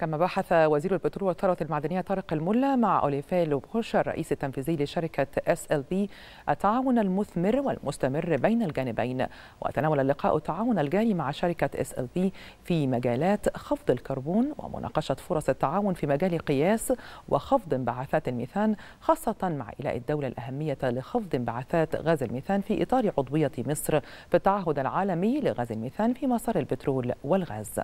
كما بحث وزير البترول والثروة المعدنية طارق الملا مع أوليفي لوبوش الرئيس التنفيذي لشركة اس ال بي التعاون المثمر والمستمر بين الجانبين وتناول اللقاء التعاون الجاري مع شركة اس ال بي في مجالات خفض الكربون ومناقشة فرص التعاون في مجال قياس وخفض انبعاثات الميثان خاصة مع إيلاء الدولة الأهمية لخفض انبعاثات غاز الميثان في إطار عضوية مصر في التعهد العالمي لغاز الميثان في مسار البترول والغاز.